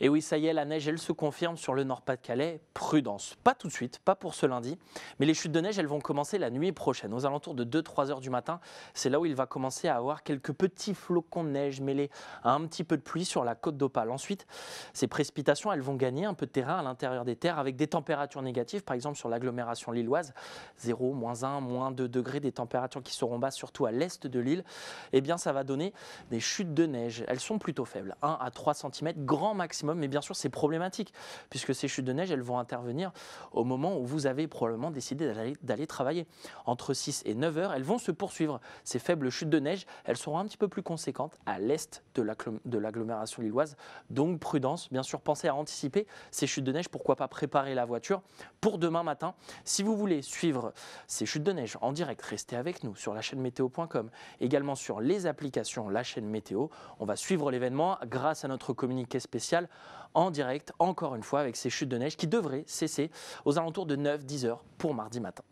Et oui, ça y est, la neige, elle se confirme sur le Nord-Pas-de-Calais. Prudence. Pas tout de suite, pas pour ce lundi. Mais les chutes de neige, elles vont commencer la nuit prochaine, aux alentours de 2-3 heures du matin. C'est là où il va commencer à avoir quelques petits flocons de neige mêlés à un petit peu de pluie sur la côte d'Opale. Ensuite, ces précipitations, elles vont gagner un peu de terrain à l'intérieur des terres avec des températures négatives, par exemple sur l'agglomération lilloise, 0, moins 1, moins 2 degrés, des températures qui seront basses surtout à l'est de l'île. Eh bien, ça va donner des chutes de neige. Elles sont plutôt faibles, 1 à 3 cm, grand maximum mais bien sûr, c'est problématique, puisque ces chutes de neige, elles vont intervenir au moment où vous avez probablement décidé d'aller travailler. Entre 6 et 9 heures, elles vont se poursuivre. Ces faibles chutes de neige, elles seront un petit peu plus conséquentes à l'est de l'agglomération lilloise. Donc prudence, bien sûr, pensez à anticiper ces chutes de neige. Pourquoi pas préparer la voiture pour demain matin. Si vous voulez suivre ces chutes de neige en direct, restez avec nous sur la chaîne météo.com, également sur les applications la chaîne météo. On va suivre l'événement grâce à notre communiqué spécial en direct, encore une fois, avec ces chutes de neige qui devraient cesser aux alentours de 9-10 heures pour mardi matin.